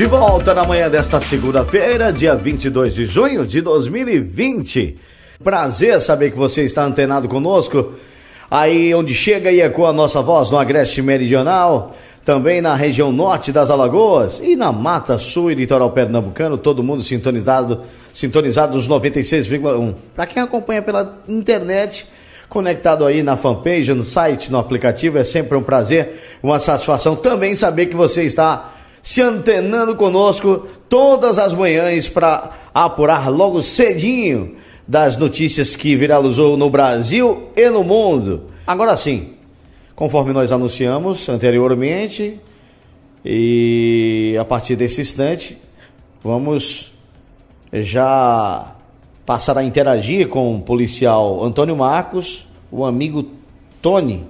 De volta na manhã desta segunda-feira, dia 22 de junho de 2020. Prazer saber que você está antenado conosco. Aí onde chega e ecoa a nossa voz no Agreste Meridional, também na região norte das Alagoas e na Mata Sul e Litoral Pernambucano, todo mundo sintonizado, sintonizado nos 96,1. Para quem acompanha pela internet, conectado aí na fanpage, no site, no aplicativo, é sempre um prazer, uma satisfação também saber que você está se antenando conosco todas as manhãs para apurar logo cedinho das notícias que viralizou no Brasil e no mundo. Agora sim, conforme nós anunciamos anteriormente, e a partir desse instante, vamos já passar a interagir com o policial Antônio Marcos, o amigo Tony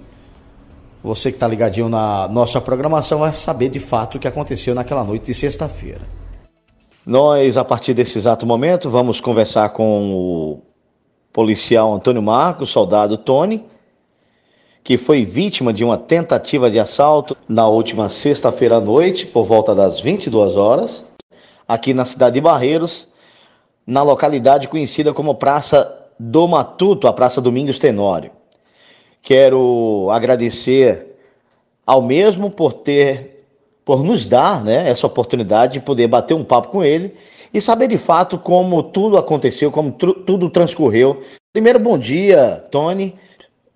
você que está ligadinho na nossa programação vai saber de fato o que aconteceu naquela noite de sexta-feira. Nós, a partir desse exato momento, vamos conversar com o policial Antônio Marcos, soldado Tony, que foi vítima de uma tentativa de assalto na última sexta-feira à noite, por volta das 22 horas, aqui na cidade de Barreiros, na localidade conhecida como Praça do Matuto, a Praça Domingos Tenório. Quero agradecer ao mesmo por ter, por nos dar né, essa oportunidade de poder bater um papo com ele e saber de fato como tudo aconteceu, como tudo transcorreu. Primeiro, bom dia, Tony.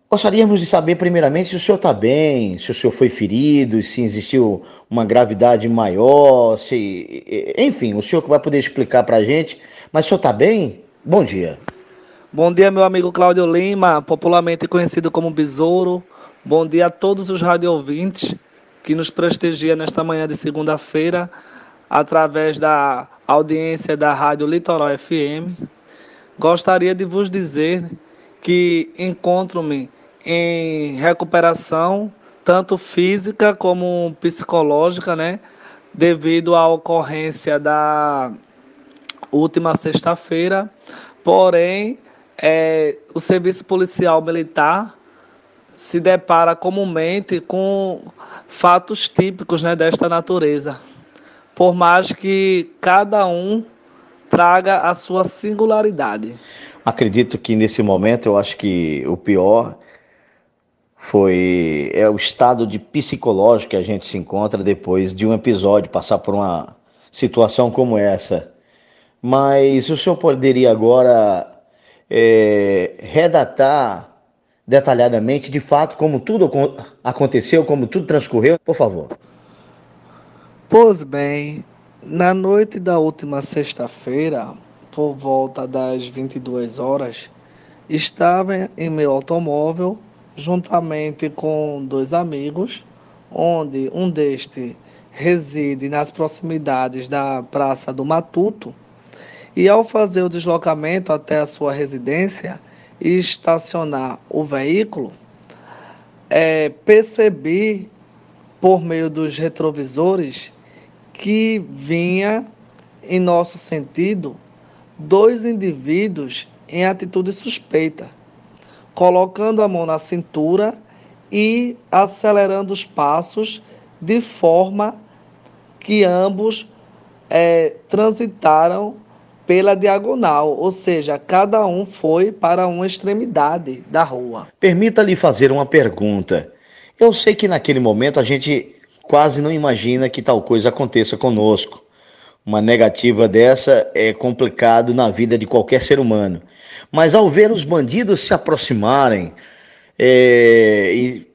Gostaríamos de saber, primeiramente, se o senhor está bem, se o senhor foi ferido, se existiu uma gravidade maior, se. Enfim, o senhor que vai poder explicar para a gente. Mas o senhor está bem? Bom dia. Bom dia, meu amigo Cláudio Lima, popularmente conhecido como Besouro. Bom dia a todos os radiovintes que nos prestigia nesta manhã de segunda-feira através da audiência da Rádio Litoral FM. Gostaria de vos dizer que encontro-me em recuperação, tanto física como psicológica, né? Devido à ocorrência da última sexta-feira. Porém, é, o serviço policial militar se depara comumente com fatos típicos né, desta natureza, por mais que cada um traga a sua singularidade. Acredito que nesse momento eu acho que o pior foi é o estado de psicológico que a gente se encontra depois de um episódio passar por uma situação como essa. Mas o senhor poderia agora é, redatar detalhadamente, de fato, como tudo aconteceu, como tudo transcorreu, por favor. Pois bem, na noite da última sexta-feira, por volta das 22 horas, estava em meu automóvel juntamente com dois amigos, onde um deste reside nas proximidades da Praça do Matuto e, ao fazer o deslocamento até a sua residência e estacionar o veículo, é, percebi por meio dos retrovisores que vinha em nosso sentido dois indivíduos em atitude suspeita, colocando a mão na cintura e acelerando os passos de forma que ambos é, transitaram pela diagonal, ou seja, cada um foi para uma extremidade da rua. Permita-lhe fazer uma pergunta. Eu sei que naquele momento a gente quase não imagina que tal coisa aconteça conosco. Uma negativa dessa é complicado na vida de qualquer ser humano. Mas ao ver os bandidos se aproximarem é, e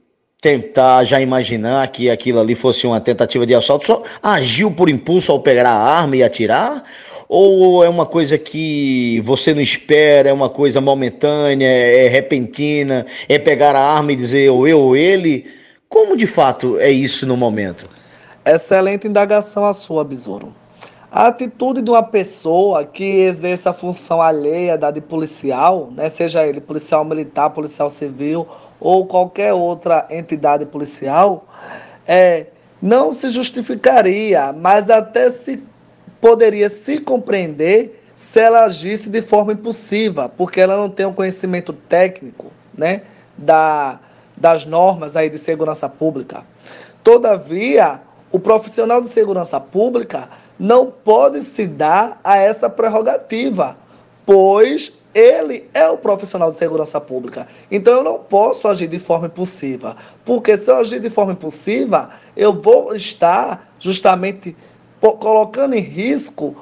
tentar já imaginar que aquilo ali fosse uma tentativa de assalto, só agiu por impulso ao pegar a arma e atirar? Ou é uma coisa que você não espera, é uma coisa momentânea, é repentina, é pegar a arma e dizer ou eu ou ele? Como de fato é isso no momento? Excelente indagação a sua, Besouro. A atitude de uma pessoa que exerce a função alheia da de policial, né, seja ele policial militar, policial civil ou qualquer outra entidade policial, é, não se justificaria, mas até se poderia se compreender se ela agisse de forma impulsiva, porque ela não tem o um conhecimento técnico né, da, das normas aí de segurança pública. Todavia, o profissional de segurança pública não pode se dar a essa prerrogativa, pois ele é o profissional de segurança pública. Então eu não posso agir de forma impulsiva, porque se eu agir de forma impulsiva, eu vou estar justamente colocando em risco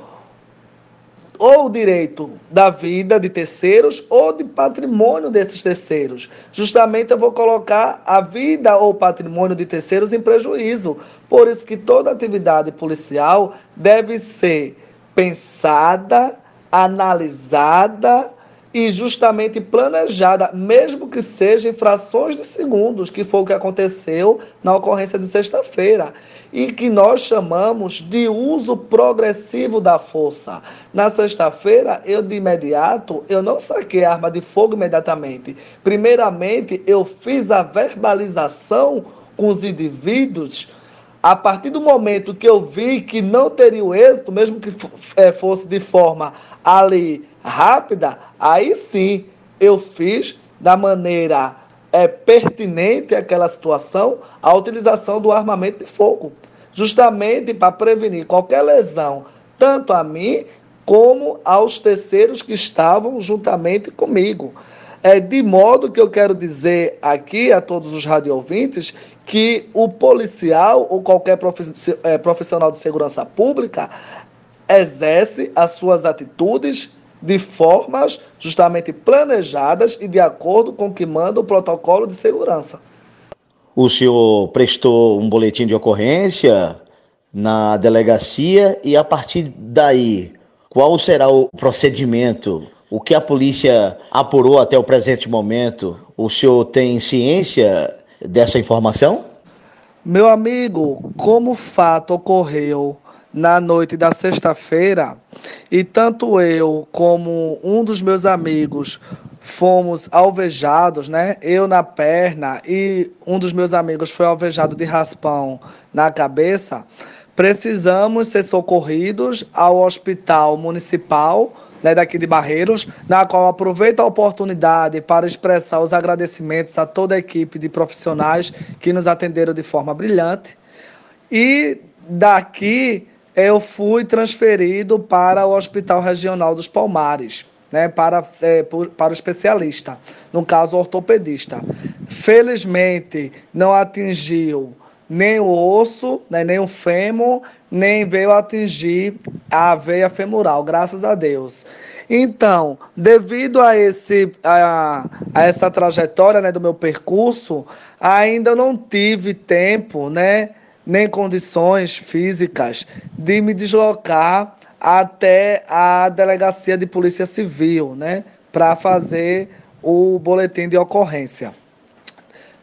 ou o direito da vida de terceiros ou de patrimônio desses terceiros. Justamente eu vou colocar a vida ou patrimônio de terceiros em prejuízo. Por isso que toda atividade policial deve ser pensada, analisada, e justamente planejada, mesmo que seja em frações de segundos, que foi o que aconteceu na ocorrência de sexta-feira, e que nós chamamos de uso progressivo da força. Na sexta-feira, eu de imediato, eu não saquei a arma de fogo imediatamente. Primeiramente, eu fiz a verbalização com os indivíduos a partir do momento que eu vi que não teria o êxito, mesmo que é, fosse de forma ali rápida, aí sim eu fiz da maneira é, pertinente àquela situação a utilização do armamento de fogo, justamente para prevenir qualquer lesão, tanto a mim como aos terceiros que estavam juntamente comigo. É, de modo que eu quero dizer aqui a todos os radiovintes que o policial ou qualquer é, profissional de segurança pública exerce as suas atitudes de formas justamente planejadas e de acordo com o que manda o protocolo de segurança. O senhor prestou um boletim de ocorrência na delegacia e a partir daí, qual será o procedimento o que a polícia apurou até o presente momento, o senhor tem ciência dessa informação? Meu amigo, como o fato ocorreu na noite da sexta-feira, e tanto eu como um dos meus amigos fomos alvejados, né? Eu na perna e um dos meus amigos foi alvejado de raspão na cabeça. Precisamos ser socorridos ao hospital municipal né, daqui de Barreiros, na qual aproveito a oportunidade para expressar os agradecimentos a toda a equipe de profissionais que nos atenderam de forma brilhante. E daqui eu fui transferido para o Hospital Regional dos Palmares. Né, para, é, por, para o especialista, no caso, o ortopedista. Felizmente, não atingiu nem o osso, né, nem o fêmur, nem veio atingir a veia femoral, graças a Deus. Então, devido a, esse, a, a essa trajetória né, do meu percurso, ainda não tive tempo, né, nem condições físicas de me deslocar até a delegacia de polícia civil, né, para fazer o boletim de ocorrência.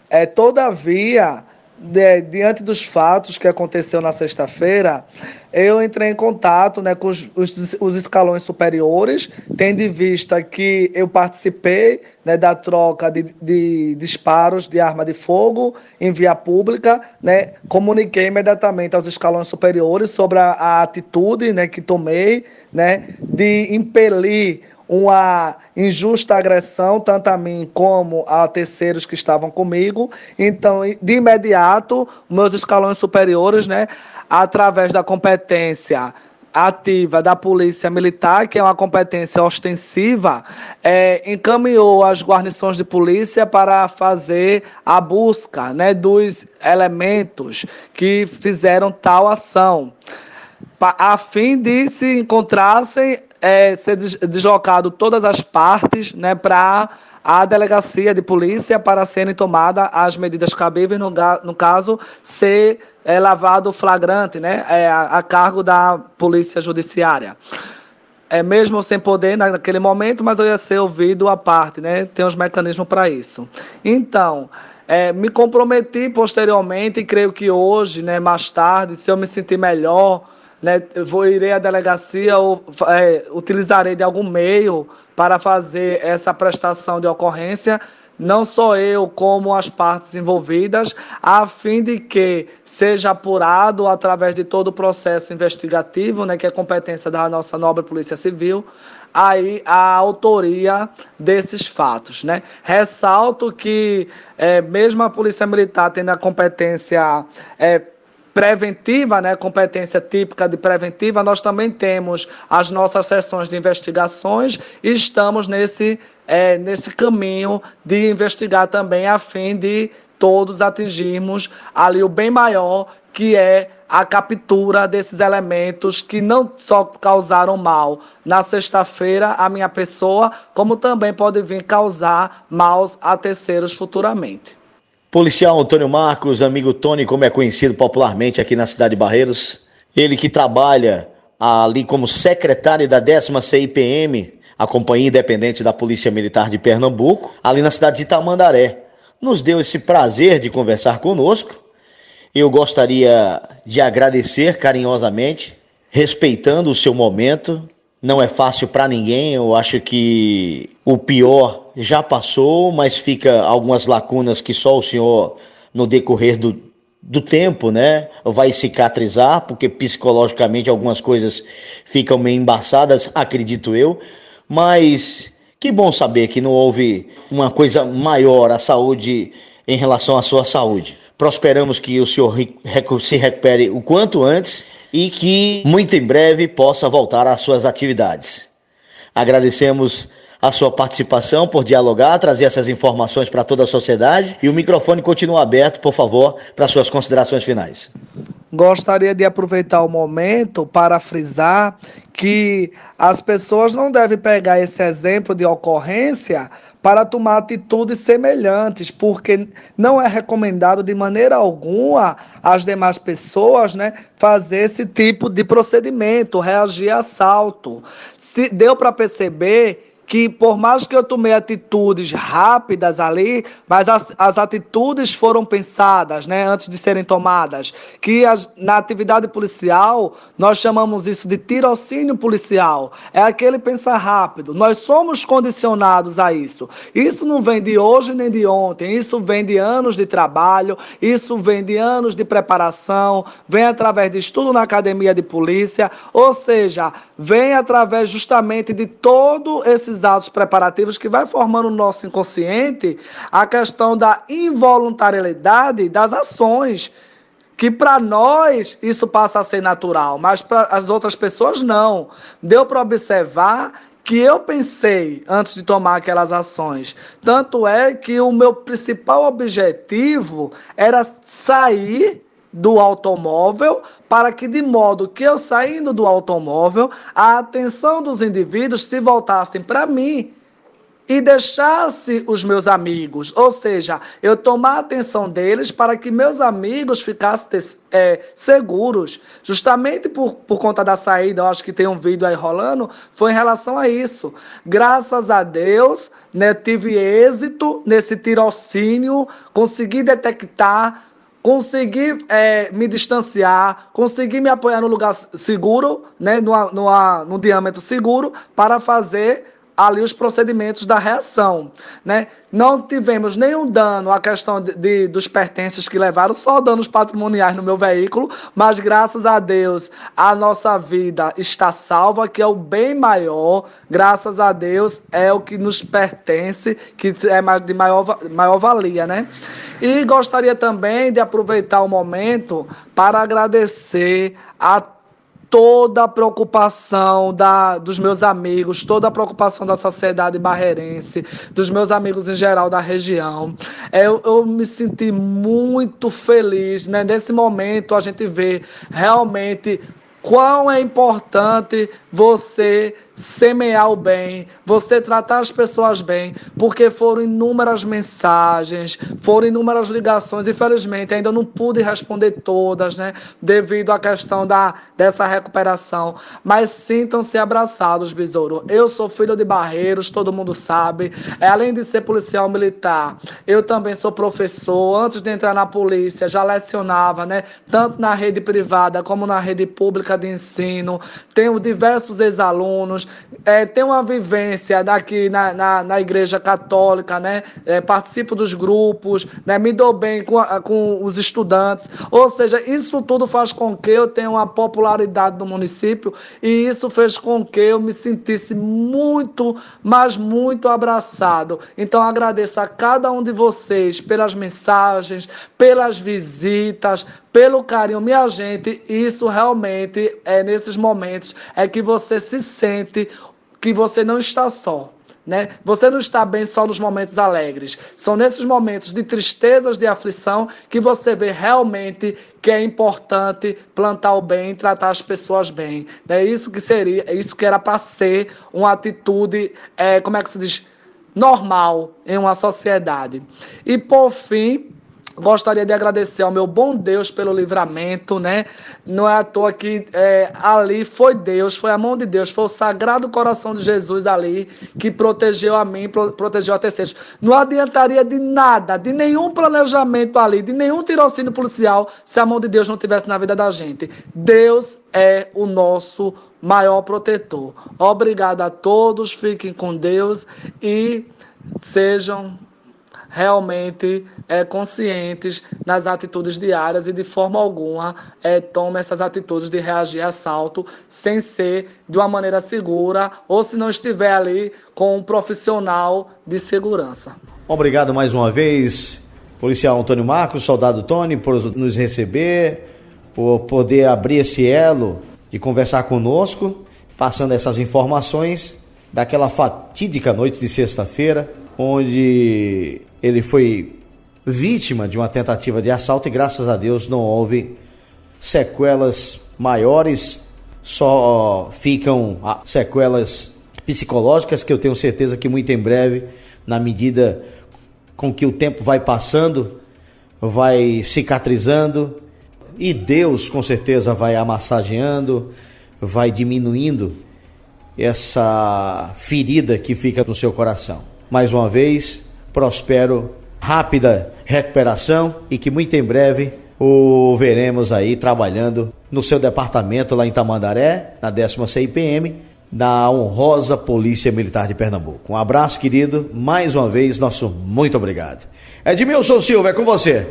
É, todavia, de, diante dos fatos que aconteceu na sexta-feira, eu entrei em contato né, com os, os, os, escalões superiores, tendo em vista que eu participei né, da troca de, de, disparos de arma de fogo em via pública, né, comuniquei imediatamente aos escalões superiores sobre a, a atitude né, que tomei né, de impelir uma injusta agressão, tanto a mim como a terceiros que estavam comigo. Então, de imediato, meus escalões superiores, né, através da competência ativa da Polícia Militar, que é uma competência ostensiva, é, encaminhou as guarnições de polícia para fazer a busca né, dos elementos que fizeram tal ação, a fim de se encontrassem é, ser deslocado todas as partes né, para a delegacia de polícia para serem tomadas as medidas cabíveis, no, no caso, ser é, lavado flagrante né, é, a, a cargo da polícia judiciária é mesmo sem poder naquele momento, mas eu ia ser ouvido à parte, né? Tem os mecanismos para isso. Então, é, me comprometi posteriormente, e creio que hoje, né, mais tarde, se eu me sentir melhor, né, vou irei à delegacia ou é, utilizarei de algum meio para fazer essa prestação de ocorrência, não só eu, como as partes envolvidas, a fim de que seja apurado através de todo o processo investigativo, né, que é competência da nossa nobre Polícia Civil, aí a autoria desses fatos, né? Ressalto que é, mesmo a Polícia Militar tendo a competência é, preventiva, né, competência típica de preventiva, nós também temos as nossas sessões de investigações e estamos nesse, é, nesse caminho de investigar também a fim de todos atingirmos ali o bem maior que é a captura desses elementos que não só causaram mal na sexta-feira à minha pessoa, como também pode vir causar maus a terceiros futuramente. Policial Antônio Marcos, amigo Tony, como é conhecido popularmente aqui na cidade de Barreiros, ele que trabalha ali como secretário da 10 CIPM, a Companhia Independente da Polícia Militar de Pernambuco, ali na cidade de Itamandaré. Nos deu esse prazer de conversar conosco. Eu gostaria de agradecer carinhosamente, respeitando o seu momento, não é fácil para ninguém. Eu acho que o pior já passou, mas fica algumas lacunas que só o senhor, no decorrer do, do tempo, né, vai cicatrizar, porque psicologicamente algumas coisas ficam meio embaçadas, acredito eu. Mas que bom saber que não houve uma coisa maior à saúde em relação à sua saúde. Prosperamos que o senhor se recupere o quanto antes e que muito em breve possa voltar às suas atividades. Agradecemos a sua participação por dialogar, trazer essas informações para toda a sociedade e o microfone continua aberto, por favor, para suas considerações finais. Gostaria de aproveitar o momento para frisar que as pessoas não devem pegar esse exemplo de ocorrência para tomar atitudes semelhantes, porque não é recomendado de maneira alguma às demais pessoas né, fazer esse tipo de procedimento, reagir a assalto. Se deu para perceber que por mais que eu tomei atitudes rápidas ali, mas as, as atitudes foram pensadas, né, antes de serem tomadas. Que as, na atividade policial, nós chamamos isso de tirocínio policial. É aquele pensar rápido. Nós somos condicionados a isso. Isso não vem de hoje nem de ontem, isso vem de anos de trabalho, isso vem de anos de preparação, vem através de estudo na academia de polícia, ou seja, vem através justamente de todo esse esses atos preparativos que vai formando o nosso inconsciente a questão da involuntariedade das ações que para nós isso passa a ser natural, mas para as outras pessoas não. Deu para observar que eu pensei antes de tomar aquelas ações. Tanto é que o meu principal objetivo era sair do automóvel, para que, de modo que eu saindo do automóvel, a atenção dos indivíduos se voltassem para mim e deixasse os meus amigos, ou seja, eu tomar a atenção deles para que meus amigos ficassem é, seguros, justamente por, por conta da saída, eu acho que tem um vídeo aí rolando, foi em relação a isso. Graças a Deus, né, tive êxito nesse tirocínio, consegui detectar consegui é, me distanciar, consegui me apoiar no lugar seguro, né, numa, numa, num diâmetro seguro, para fazer ali os procedimentos da reação, né? Não tivemos nenhum dano à questão de, de, dos pertences que levaram, só danos patrimoniais no meu veículo, mas graças a Deus a nossa vida está salva, que é o bem maior, graças a Deus é o que nos pertence, que é de maior, maior valia, né? E gostaria também de aproveitar o momento para agradecer a toda a preocupação da, dos meus amigos, toda a preocupação da sociedade barreirense, dos meus amigos em geral da região. É, eu, eu me senti muito feliz, né? Nesse momento a gente vê realmente quão é importante você semear o bem, você tratar as pessoas bem, porque foram inúmeras mensagens, foram inúmeras ligações. Infelizmente, ainda não pude responder todas, né? Devido à questão da, dessa recuperação. Mas sintam-se abraçados, besouro. Eu sou filho de Barreiros, todo mundo sabe. É, além de ser policial militar, eu também sou professor. Antes de entrar na polícia, já lecionava, né? Tanto na rede privada como na rede pública de ensino. Tenho diversos ex-alunos pessoas é, uma vivência daqui na, na, na igreja católica, né? É, participo dos grupos, né? me dou bem com, com os estudantes. Ou seja, isso tudo faz com que eu tenha uma popularidade no município e isso fez com que eu me sentisse muito, mas muito abraçado. Então agradeço a cada um de vocês pelas mensagens, pelas visitas, pelo carinho. Minha gente, isso realmente é nesses momentos é que você se sente que você não está só. Né? Você não está bem só nos momentos alegres. São nesses momentos de tristezas, de aflição, que você vê realmente que é importante plantar o bem, tratar as pessoas bem. É né? isso que seria, isso que era para ser uma atitude, é, como é que se diz, normal em uma sociedade. E por fim, Gostaria de agradecer ao meu bom Deus pelo livramento, né? Não é à toa que é, ali foi Deus, foi a mão de Deus, foi o sagrado coração de Jesus ali que protegeu a mim, pro, protegeu a terceiros. Não adiantaria de nada, de nenhum planejamento ali, de nenhum tirocínio policial, se a mão de Deus não tivesse na vida da gente. Deus é o nosso maior protetor. Obrigado a todos, fiquem com Deus e sejam realmente é, conscientes nas atitudes diárias e de forma alguma é, toma essas atitudes de reagir a assalto sem ser de uma maneira segura ou se não estiver ali com um profissional de segurança. Obrigado mais uma vez, policial Antônio Marcos, soldado Tony, por nos receber, por poder abrir esse elo e conversar conosco, passando essas informações daquela fatídica noite de sexta-feira onde ele foi vítima de uma tentativa de assalto e graças a Deus não houve sequelas maiores, só ficam ah, sequelas psicológicas que eu tenho certeza que muito em breve, na medida com que o tempo vai passando, vai cicatrizando e Deus com certeza vai amassageando, vai diminuindo essa ferida que fica no seu coração mais uma vez, prospero rápida recuperação e que muito em breve o veremos aí trabalhando no seu departamento lá em Tamandaré, na 10 CIPM, da honrosa Polícia Militar de Pernambuco. Um abraço, querido. Mais uma vez, nosso muito obrigado. Edmilson Silva, é com você.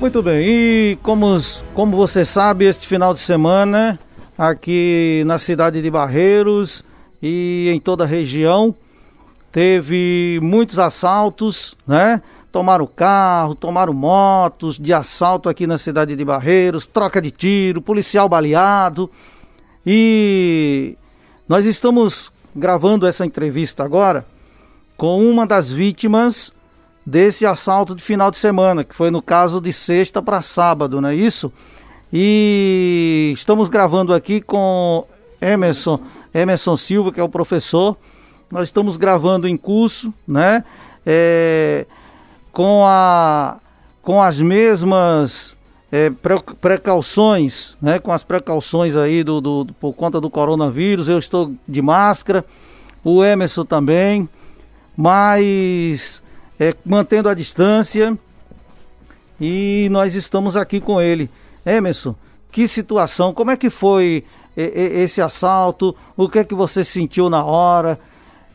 Muito bem, e como, como você sabe, este final de semana, aqui na cidade de Barreiros e em toda a região, teve muitos assaltos, né? Tomaram carro, tomaram motos de assalto aqui na cidade de Barreiros, troca de tiro, policial baleado. E nós estamos gravando essa entrevista agora com uma das vítimas desse assalto de final de semana, que foi no caso de sexta para sábado, não é isso? E estamos gravando aqui com Emerson, Emerson Silva, que é o professor nós estamos gravando em curso, né? É, com, a, com as mesmas é, precauções, né? Com as precauções aí do, do, do, por conta do coronavírus, eu estou de máscara, o Emerson também, mas é, mantendo a distância e nós estamos aqui com ele. Emerson, que situação, como é que foi é, é, esse assalto? O que é que você sentiu na hora?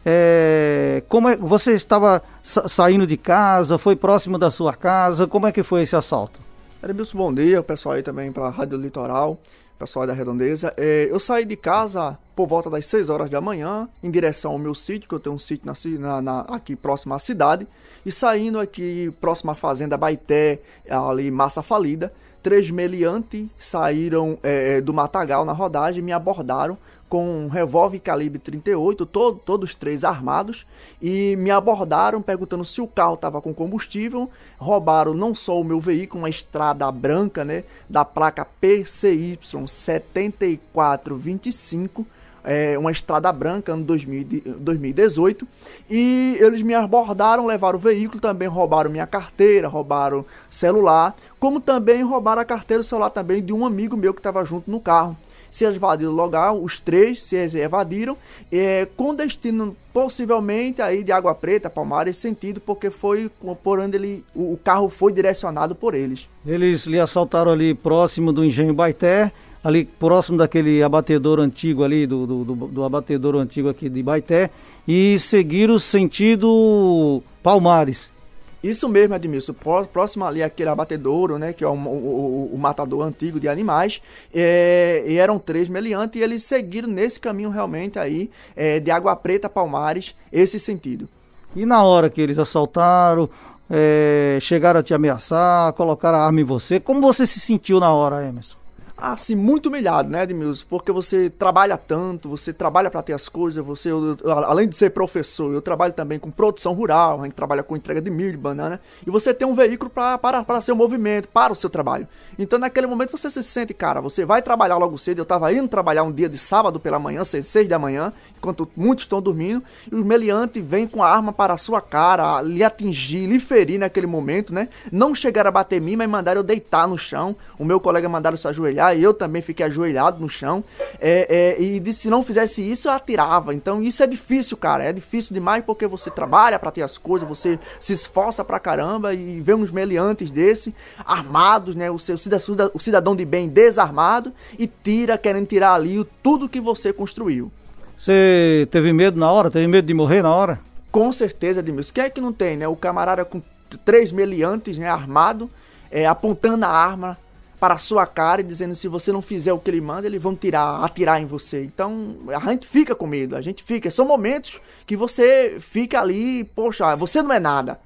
É, como é, você estava sa saindo de casa, foi próximo da sua casa, como é que foi esse assalto? Erebilson, bom dia, o pessoal aí também para a Rádio Litoral, o pessoal aí da Redondeza. É, eu saí de casa por volta das 6 horas da manhã, em direção ao meu sítio, que eu tenho um sítio na, na, aqui próximo à cidade, e saindo aqui próximo à fazenda Baité, ali Massa Falida, três meliantes saíram é, é do matagal na rodagem, me abordaram, com um revólver calibre 38, todo, todos três armados, e me abordaram perguntando se o carro estava com combustível. Roubaram não só o meu veículo, uma estrada branca, né, da placa PCY 7425, é, uma estrada branca, ano 2018, e eles me abordaram, levaram o veículo, também roubaram minha carteira, roubaram celular, como também roubaram a carteira e celular também de um amigo meu que estava junto no carro se evadiram local, os três se evadiram, é, com destino possivelmente aí de Água Preta, Palmares, sentido, porque foi por onde ele, o, o carro foi direcionado por eles. Eles lhe assaltaram ali próximo do Engenho Baité, ali próximo daquele abatedor antigo ali, do, do, do, do abatedor antigo aqui de Baité, e seguiram o sentido Palmares. Isso mesmo, Edmilson. Próximo ali aquele abatedouro, né? Que é o, o, o matador antigo de animais. É, e eram três meliantes e eles seguiram nesse caminho realmente aí, é, de Água Preta Palmares, esse sentido. E na hora que eles assaltaram, é, chegaram a te ameaçar, colocaram a arma em você, como você se sentiu na hora, Emerson? assim, muito humilhado, né, Edmilson? Porque você trabalha tanto, você trabalha para ter as coisas, você, eu, eu, além de ser professor, eu trabalho também com produção rural, a gente trabalha com entrega de milho, banana, e você tem um veículo pra, para, para seu movimento, para o seu trabalho. Então, naquele momento, você se sente, cara, você vai trabalhar logo cedo, eu tava indo trabalhar um dia de sábado pela manhã, seis, seis da manhã, enquanto muitos estão dormindo, e o meliante vem com a arma para a sua cara, lhe atingir, lhe ferir naquele momento, né? Não chegaram a bater em mim, mas mandaram eu deitar no chão, o meu colega mandaram se ajoelhar, e eu também fiquei ajoelhado no chão, é, é, e disse se não fizesse isso, eu atirava. Então isso é difícil, cara, é difícil demais porque você trabalha para ter as coisas, você se esforça pra caramba e vê uns meliantes desse, armados, né, o, seu, o cidadão de bem desarmado e tira, querendo tirar ali tudo que você construiu. Você teve medo na hora? Teve medo de morrer na hora? Com certeza, Edmilson. Quem é que não tem, né? O camarada com três meliantes, né, armado, é, apontando a arma para a sua cara e dizendo se você não fizer o que ele manda, eles vão tirar, atirar em você. Então, a gente fica com medo, a gente fica. São momentos que você fica ali, poxa, você não é nada.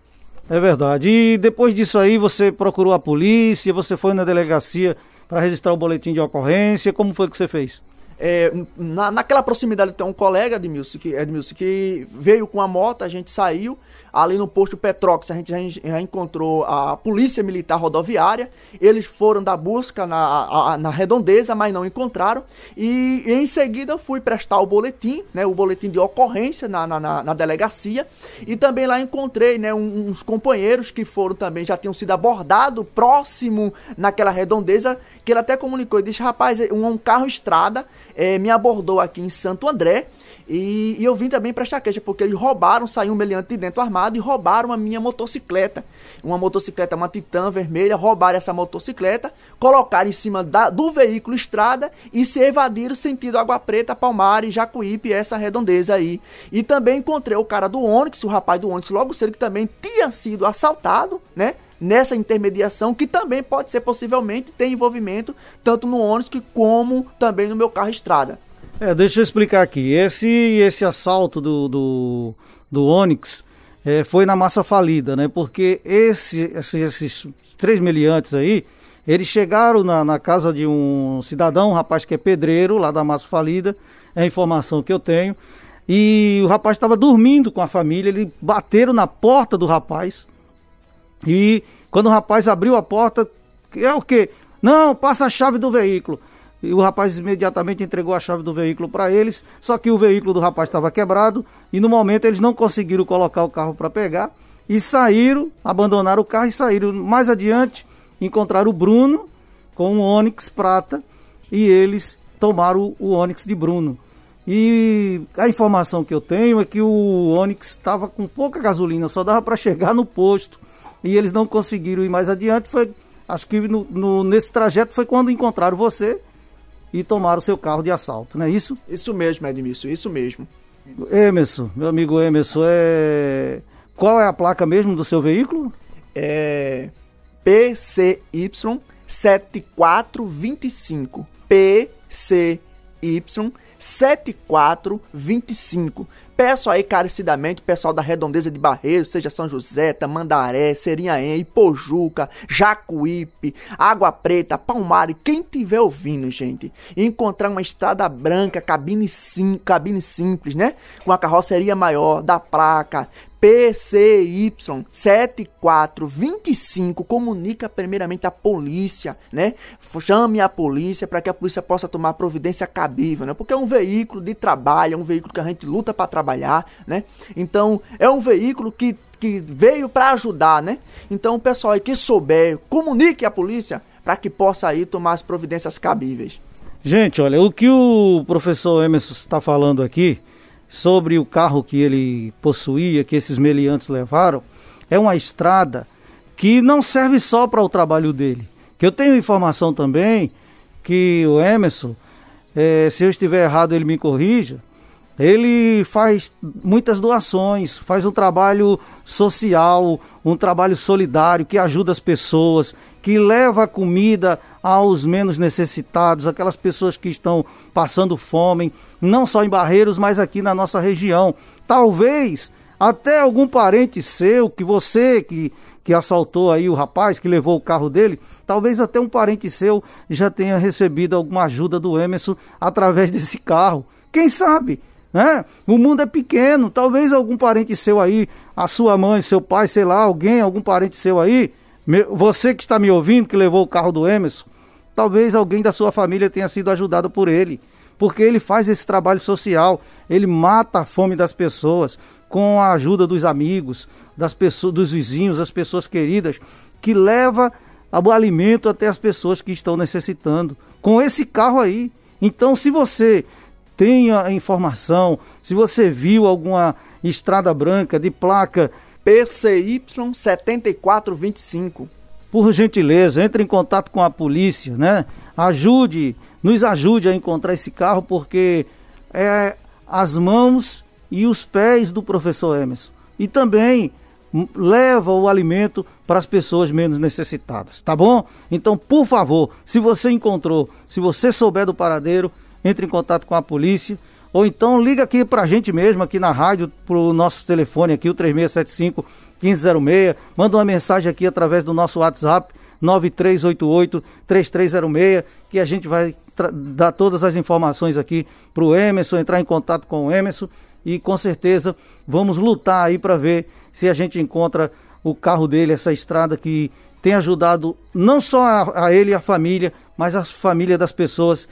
É verdade. E depois disso aí, você procurou a polícia, você foi na delegacia para registrar o boletim de ocorrência. Como foi que você fez? É, na, naquela proximidade tem um colega, Edmilson que, Edmilson, que veio com a moto, a gente saiu ali no posto Petrox a gente já, já encontrou a polícia militar rodoviária, eles foram da busca na, a, na redondeza, mas não encontraram, e, em seguida fui prestar o boletim, né, o boletim de ocorrência na, na, na, na delegacia, e também lá encontrei né, uns companheiros que foram também, já tinham sido abordados próximo naquela redondeza, que ele até comunicou, ele disse, rapaz, é um, um carro estrada é, me abordou aqui em Santo André, e, e eu vim também prestar queixa, porque eles roubaram, saiu um meliante de dentro armado, e roubaram a minha motocicleta. Uma motocicleta, uma Titan vermelha, roubaram essa motocicleta, colocaram em cima da, do veículo estrada e se evadiram sentido Água Preta, Palmares, Jacuípe, essa redondeza aí. E também encontrei o cara do Onix, o rapaz do Onix logo cedo, que também tinha sido assaltado, né? nessa intermediação que também pode ser possivelmente ter envolvimento tanto no ônibus como também no meu carro estrada. É, deixa eu explicar aqui. Esse esse assalto do do, do é, foi na massa falida, né? Porque esse, esses, esses três meliantes aí, eles chegaram na, na, casa de um cidadão, um rapaz que é pedreiro, lá da massa falida, é a informação que eu tenho. E o rapaz estava dormindo com a família, eles bateram na porta do rapaz. E quando o rapaz abriu a porta, é o quê? Não, passa a chave do veículo. E o rapaz imediatamente entregou a chave do veículo para eles, só que o veículo do rapaz estava quebrado e no momento eles não conseguiram colocar o carro para pegar e saíram, abandonaram o carro e saíram. Mais adiante, encontraram o Bruno com um Onix prata e eles tomaram o Onix de Bruno. E a informação que eu tenho é que o Onix estava com pouca gasolina, só dava para chegar no posto e eles não conseguiram ir mais adiante. Foi, acho que no, no, nesse trajeto foi quando encontraram você e tomaram seu carro de assalto, não é isso? Isso mesmo, Edmilson, isso mesmo. Emerson, meu amigo Emerson, é... qual é a placa mesmo do seu veículo? É PCY 7425. PCY 7425. Peço aí carecidamente, pessoal da Redondeza de Barreiros, seja São José, Tamandaré, Serinhaém, Ipojuca, Jacuípe, Água Preta, Palmar, quem tiver ouvindo, gente, encontrar uma estrada branca, cabine, sim, cabine simples, né? Com a carroceria maior, da placa, PCY 7425 comunica primeiramente à polícia, né? Chame a polícia para que a polícia possa tomar providência cabível, né? Porque é um veículo de trabalho, é um veículo que a gente luta para trabalhar, né? Então, é um veículo que que veio para ajudar, né? Então, pessoal aí que souber, comunique à polícia para que possa aí tomar as providências cabíveis. Gente, olha, o que o professor Emerson está falando aqui sobre o carro que ele possuía, que esses meliantes levaram, é uma estrada que não serve só para o trabalho dele. Que eu tenho informação também que o Emerson, é, se eu estiver errado, ele me corrija, ele faz muitas doações, faz um trabalho social, um trabalho solidário que ajuda as pessoas, que leva comida aos menos necessitados, aquelas pessoas que estão passando fome, não só em Barreiros, mas aqui na nossa região. Talvez até algum parente seu que você que que assaltou aí o rapaz, que levou o carro dele, talvez até um parente seu já tenha recebido alguma ajuda do Emerson através desse carro. Quem sabe? né? O mundo é pequeno, talvez algum parente seu aí, a sua mãe, seu pai, sei lá, alguém, algum parente seu aí, você que está me ouvindo, que levou o carro do Emerson, talvez alguém da sua família tenha sido ajudado por ele, porque ele faz esse trabalho social, ele mata a fome das pessoas com a ajuda dos amigos, das pessoas, dos vizinhos, das pessoas queridas, que leva o alimento até as pessoas que estão necessitando com esse carro aí. Então, se você tenha a informação, se você viu alguma estrada branca de placa PCY 7425. Por gentileza, entre em contato com a polícia, né? Ajude, nos ajude a encontrar esse carro, porque é as mãos e os pés do professor Emerson. E também leva o alimento para as pessoas menos necessitadas, tá bom? Então, por favor, se você encontrou, se você souber do paradeiro, entre em contato com a polícia. Ou então liga aqui para a gente mesmo, aqui na rádio, para o nosso telefone aqui, o 3675 1506. Manda uma mensagem aqui através do nosso WhatsApp 9388-3306, que a gente vai dar todas as informações aqui para o Emerson, entrar em contato com o Emerson e com certeza vamos lutar aí para ver se a gente encontra o carro dele, essa estrada que tem ajudado não só a, a ele e a família, mas a família das pessoas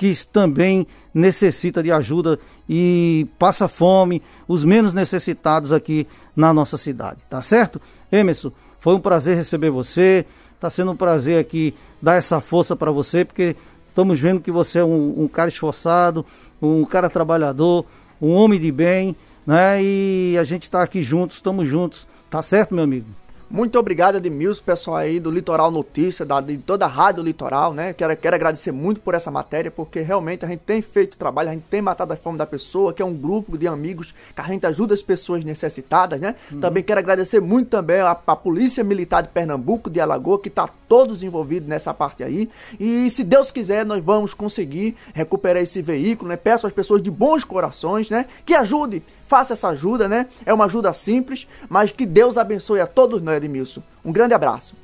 que também necessita de ajuda e passa fome, os menos necessitados aqui na nossa cidade, tá certo? Emerson, foi um prazer receber você, tá sendo um prazer aqui dar essa força para você, porque estamos vendo que você é um, um cara esforçado, um cara trabalhador, um homem de bem, né? E a gente está aqui juntos, estamos juntos, tá certo, meu amigo? Muito obrigado, Edmilson, pessoal aí do Litoral Notícia, da, de toda a Rádio Litoral, né? Quero, quero agradecer muito por essa matéria, porque realmente a gente tem feito trabalho, a gente tem matado a fome da pessoa, que é um grupo de amigos que a gente ajuda as pessoas necessitadas, né? Uhum. Também quero agradecer muito também a, a Polícia Militar de Pernambuco, de Alagoa, que está todos envolvidos nessa parte aí. E se Deus quiser, nós vamos conseguir recuperar esse veículo, né? Peço às pessoas de bons corações, né, que ajude, faça essa ajuda, né? É uma ajuda simples, mas que Deus abençoe a todos né Edmilson. Um grande abraço.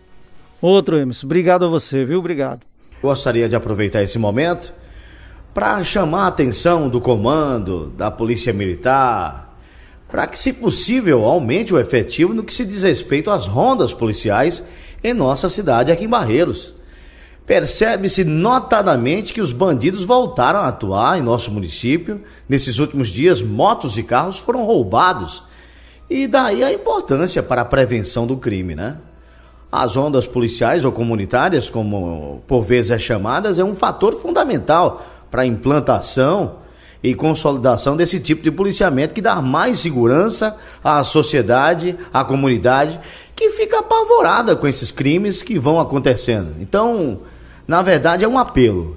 Outro, Emerson. Obrigado a você, viu? Obrigado. Gostaria de aproveitar esse momento para chamar a atenção do comando, da Polícia Militar, para que, se possível, aumente o efetivo no que se diz respeito às rondas policiais em nossa cidade, aqui em Barreiros. Percebe-se notadamente que os bandidos voltaram a atuar em nosso município. Nesses últimos dias, motos e carros foram roubados. E daí a importância para a prevenção do crime, né? As ondas policiais ou comunitárias, como por vezes é chamadas, é um fator fundamental para a implantação e consolidação desse tipo de policiamento que dá mais segurança à sociedade, à comunidade, que fica apavorada com esses crimes que vão acontecendo. Então, na verdade, é um apelo.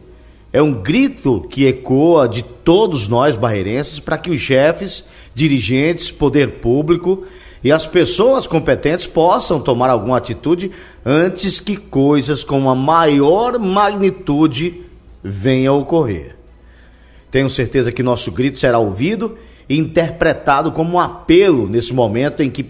É um grito que ecoa de todos nós barreirenses para que os chefes, dirigentes, poder público e as pessoas competentes possam tomar alguma atitude antes que coisas com uma maior magnitude venham a ocorrer. Tenho certeza que nosso grito será ouvido e interpretado como um apelo nesse momento em que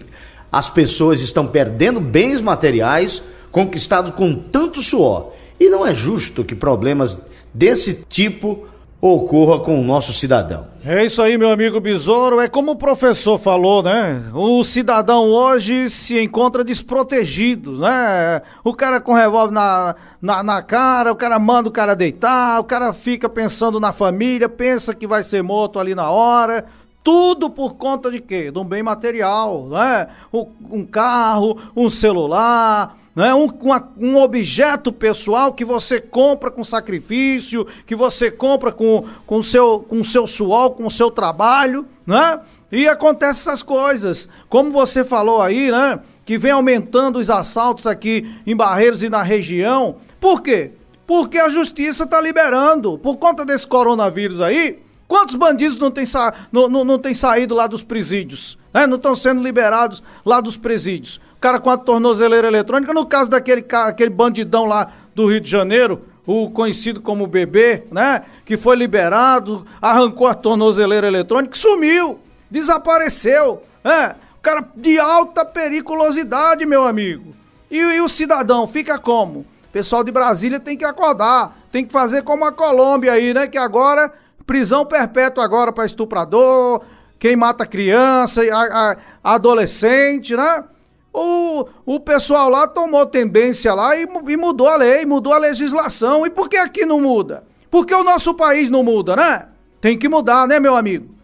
as pessoas estão perdendo bens materiais conquistados com tanto suor. E não é justo que problemas desse tipo ocorra com o nosso cidadão. É isso aí, meu amigo Besouro. É como o professor falou, né? O cidadão hoje se encontra desprotegido, né? O cara com revólver na, na, na, cara, o cara manda o cara deitar, o cara fica pensando na família, pensa que vai ser morto ali na hora. Tudo por conta de quê? De um bem material, né? Um carro, um celular, né? um, uma, um objeto pessoal que você compra com sacrifício, que você compra com o seu, com seu suor, com o seu trabalho, né? E acontecem essas coisas. Como você falou aí, né? Que vem aumentando os assaltos aqui em Barreiros e na região. Por quê? Porque a justiça está liberando. Por conta desse coronavírus aí, Quantos bandidos não tem sa... não, não, não tem saído lá dos presídios? Né? Não estão sendo liberados lá dos presídios. O cara com a tornozeleira eletrônica, no caso daquele aquele bandidão lá do Rio de Janeiro, o conhecido como bebê, né? Que foi liberado, arrancou a tornozeleira eletrônica, sumiu, desapareceu. Né? o cara de alta periculosidade, meu amigo. E, e o cidadão fica como? O pessoal de Brasília tem que acordar, tem que fazer como a Colômbia aí, né? Que agora Prisão perpétua agora para estuprador, quem mata criança, a, a, adolescente, né? O, o pessoal lá tomou tendência lá e, e mudou a lei, mudou a legislação. E por que aqui não muda? Porque o nosso país não muda, né? Tem que mudar, né, meu amigo?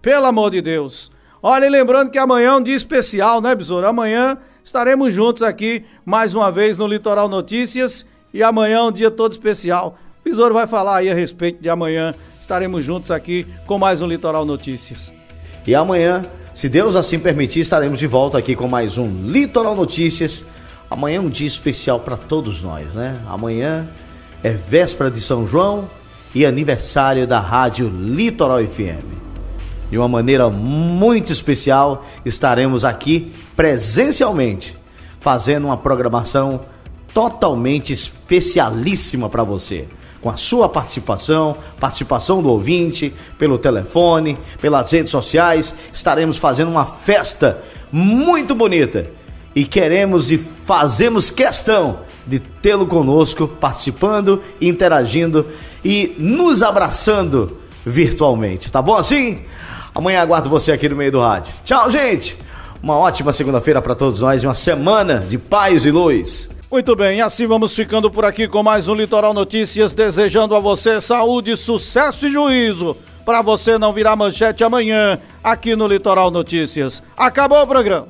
pelo amor de Deus. Olha, lembrando que amanhã é um dia especial, né, Besouro? Amanhã estaremos juntos aqui mais uma vez no Litoral Notícias. E amanhã é um dia todo especial. O Besouro vai falar aí a respeito de amanhã Estaremos juntos aqui com mais um Litoral Notícias. E amanhã, se Deus assim permitir, estaremos de volta aqui com mais um Litoral Notícias. Amanhã é um dia especial para todos nós, né? Amanhã é véspera de São João e aniversário da Rádio Litoral FM. De uma maneira muito especial, estaremos aqui presencialmente, fazendo uma programação totalmente especialíssima para você com a sua participação, participação do ouvinte, pelo telefone, pelas redes sociais. Estaremos fazendo uma festa muito bonita e queremos e fazemos questão de tê-lo conosco, participando, interagindo e nos abraçando virtualmente. Tá bom assim? Amanhã aguardo você aqui no meio do rádio. Tchau, gente! Uma ótima segunda-feira para todos nós e uma semana de paz e luz. Muito bem, assim vamos ficando por aqui com mais um Litoral Notícias, desejando a você saúde, sucesso e juízo. Para você não virar manchete amanhã, aqui no Litoral Notícias. Acabou o programa.